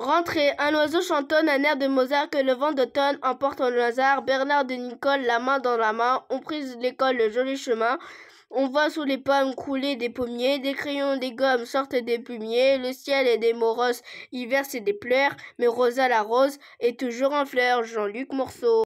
Rentrez, un oiseau chantonne un air de Mozart que le vent d'automne emporte en hasard. Bernard de Nicole, la main dans la main, on prise l'école le joli chemin. On voit sous les pommes couler des pommiers, des crayons, des gommes sortent des plumiers, le ciel est des moroses, hiver c'est des pleurs, mais Rosa la rose est toujours en fleurs, Jean-Luc Morceau.